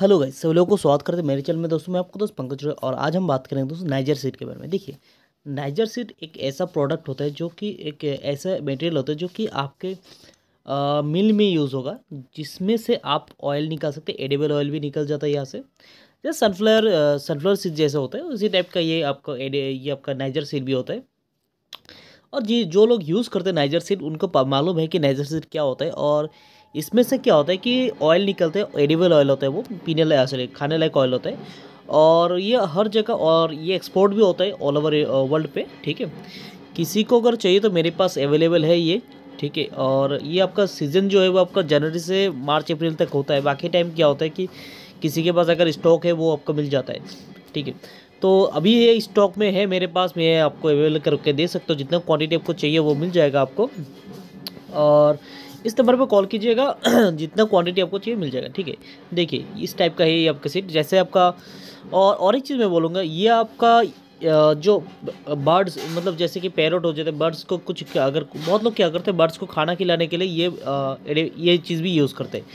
hello guys सब लोगों को स्वागत करते हैं मेरे चैनल में दोस्तों मैं आपको दोस्त पंकज और आज हम बात करेंगे दोस्तों नाइजर सीट के बारे में देखिए नाइजर सीट एक ऐसा प्रोडक्ट होता है जो कि एक ऐसा मटेरियल होता है जो कि आपके आ, मिल में यूज़ होगा जिसमें से आप ऑयल निकाल सकते हैं एडेबल ऑयल भी निकल जाता है यहाँ से जैसे सनफ्लावर सनफ्लावर सीट जैसा होता है उसी टाइप का ये आपका ये आपका नाइजर सीट भी होता है और जी जो लोग यूज़ करते हैं नाइजर सीट उनको मालूम है कि नाइजर सीट क्या होता है और इसमें से क्या होता है कि ऑयल निकलते हैं एडिबल ऑयल होता है वो पीने लायक सॉरी खाने लायक ऑयल होता है और ये हर जगह और ये एक्सपोर्ट भी होता है ऑल ओवर वर्ल्ड पे ठीक है किसी को अगर चाहिए तो मेरे पास अवेलेबल है ये ठीक है और ये आपका सीज़न जो है वो आपका जनवरी से मार्च अप्रैल तक होता है बाकी टाइम क्या होता है कि किसी के पास अगर स्टॉक है वो आपको मिल जाता है ठीक है तो अभी ये स्टॉक में है मेरे पास मैं आपको अवेलेबल करके दे सकता हूँ जितना क्वांटिटी आपको चाहिए वो मिल जाएगा आपको और इस नंबर पर कॉल कीजिएगा जितना क्वांटिटी आपको चाहिए मिल जाएगा ठीक है देखिए इस टाइप का है ये आपका सीट जैसे आपका और और एक चीज़ मैं बोलूँगा ये आपका जो बर्ड्स मतलब जैसे कि पैरोट हो जाते हैं बर्ड्स को कुछ अगर बहुत लोग क्या करते हैं बर्ड्स को खाना खिलाने के लिए ये ये चीज़ भी यूज़ करते हैं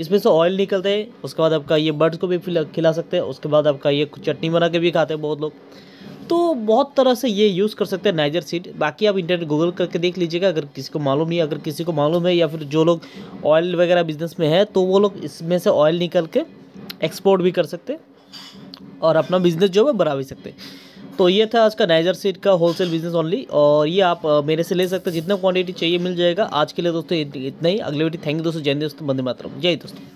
इसमें से ऑयल निकलते हैं उसके बाद आपका ये बर्ड्स को भी खिला सकते हैं उसके बाद आपका ये चटनी बना के भी खाते हैं बहुत लोग तो बहुत तरह से ये यूज़ कर सकते हैं नाइजर सीड बाकी आप इंटरनेट गूगल करके देख लीजिएगा अगर किसी को मालूम नहीं अगर किसी को मालूम है या फिर जो लोग ऑयल वगैरह बिजनेस में है तो वो लोग इसमें से ऑयल निकल के एक्सपोर्ट भी कर सकते और अपना बिजनेस जो है बढ़ा भी सकते तो ये था आज का नाइजर सीड का होलसेल बिजनेस ओनली और ये आप मेरे से ले सकते हैं जितना क्वांटिटी चाहिए मिल जाएगा आज के लिए दोस्तों इतना ही अगले वीडियो थैंक यू दोस्तों जय दोस्तों बंदे मातरम जय दोस्तों